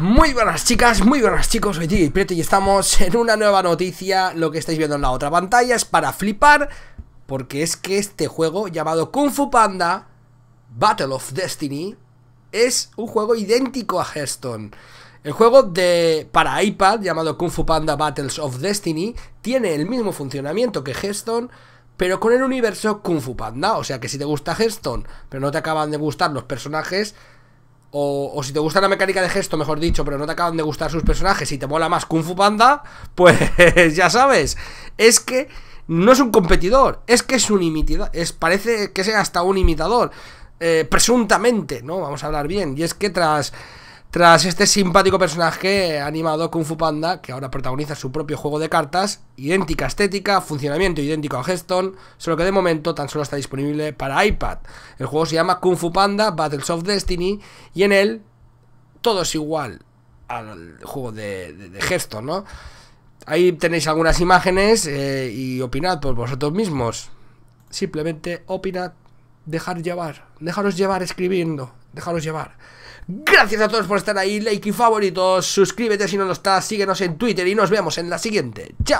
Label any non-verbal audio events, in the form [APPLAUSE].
Muy buenas chicas, muy buenas chicos, soy Gigi Prieto y estamos en una nueva noticia Lo que estáis viendo en la otra pantalla es para flipar Porque es que este juego llamado Kung Fu Panda Battle of Destiny Es un juego idéntico a Hearthstone el juego de para iPad llamado Kung Fu Panda Battles of Destiny tiene el mismo funcionamiento que Hearthstone, pero con el universo Kung Fu Panda. O sea que si te gusta Hearthstone, pero no te acaban de gustar los personajes, o, si te gusta la mecánica de gesto, mejor dicho, pero no te acaban de gustar sus personajes y te mola más Kung Fu Panda, [LAUGHS] pues ya sabes, es que no es un competidor, es que es un imitador, es, parece que sea hasta un imitador, eh, presuntamente, ¿no? Vamos a hablar bien, y es que tras tras este simpático personaje animado Kung Fu Panda, que ahora protagoniza su propio juego de cartas, idéntica estética, funcionamiento idéntico a Hearthstone, solo que de momento tan solo está disponible para iPad. El juego se llama Kung Fu Panda Battles of Destiny y en él todo es igual al juego de, de, ¿no? Ahí tenéis algunas imágenes eh, y opinad por vosotros mismos. Simplemente opinad, dejar llevar, dejaros llevar escribiendo, dejaros llevar. Gracias a todos por estar ahí, like y favoritos, suscríbete si no lo estás, síguenos en Twitter y nos vemos en la siguiente. ¡Chao!